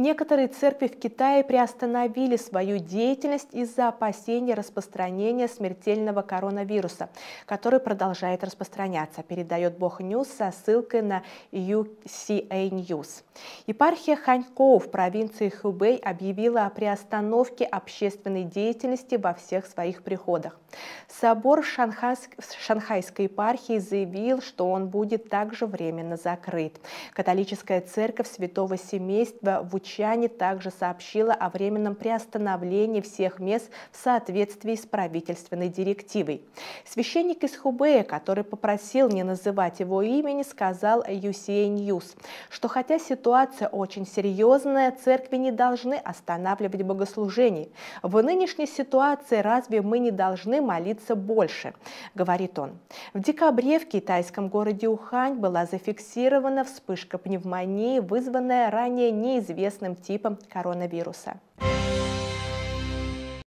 Некоторые церкви в Китае приостановили свою деятельность из-за опасения распространения смертельного коронавируса, который продолжает распространяться, передает Бог Ньюс со ссылкой на UCA News. Епархия Ханькоу в провинции Хубэй объявила о приостановке общественной деятельности во всех своих приходах. Собор Шанхайской епархии заявил, что он будет также временно закрыт. Католическая церковь святого семейства в Учане также сообщила о временном приостановлении всех мест в соответствии с правительственной директивой. Священник из Хубея, который попросил не называть его имени, сказал UCA News, что хотя ситуация очень серьезная, церкви не должны останавливать богослужений. В нынешней ситуации разве мы не должны молиться становится больше, говорит он. В декабре в китайском городе Ухань была зафиксирована вспышка пневмонии, вызванная ранее неизвестным типом коронавируса.